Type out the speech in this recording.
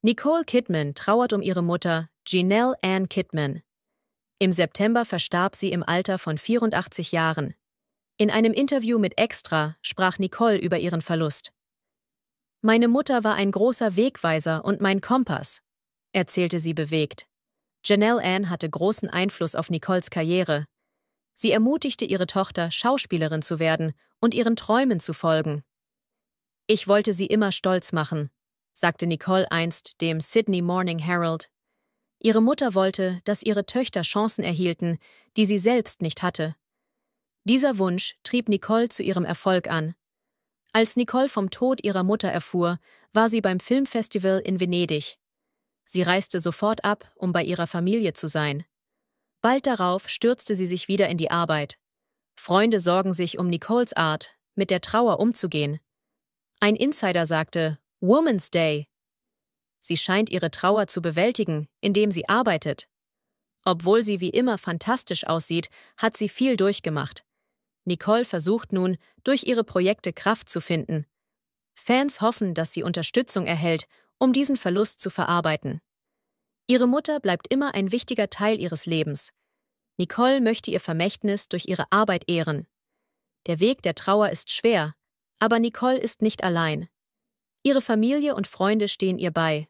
Nicole Kidman trauert um ihre Mutter, Janelle Ann Kidman. Im September verstarb sie im Alter von 84 Jahren. In einem Interview mit Extra sprach Nicole über ihren Verlust. Meine Mutter war ein großer Wegweiser und mein Kompass, erzählte sie bewegt. Janelle Ann hatte großen Einfluss auf Nicoles Karriere. Sie ermutigte ihre Tochter, Schauspielerin zu werden und ihren Träumen zu folgen. Ich wollte sie immer stolz machen, sagte Nicole einst dem Sydney Morning Herald. Ihre Mutter wollte, dass ihre Töchter Chancen erhielten, die sie selbst nicht hatte. Dieser Wunsch trieb Nicole zu ihrem Erfolg an. Als Nicole vom Tod ihrer Mutter erfuhr, war sie beim Filmfestival in Venedig. Sie reiste sofort ab, um bei ihrer Familie zu sein. Bald darauf stürzte sie sich wieder in die Arbeit. Freunde sorgen sich um Nicoles Art, mit der Trauer umzugehen. Ein Insider sagte, Woman's Day. Sie scheint ihre Trauer zu bewältigen, indem sie arbeitet. Obwohl sie wie immer fantastisch aussieht, hat sie viel durchgemacht. Nicole versucht nun, durch ihre Projekte Kraft zu finden. Fans hoffen, dass sie Unterstützung erhält, um diesen Verlust zu verarbeiten. Ihre Mutter bleibt immer ein wichtiger Teil ihres Lebens. Nicole möchte ihr Vermächtnis durch ihre Arbeit ehren. Der Weg der Trauer ist schwer, aber Nicole ist nicht allein. Ihre Familie und Freunde stehen ihr bei.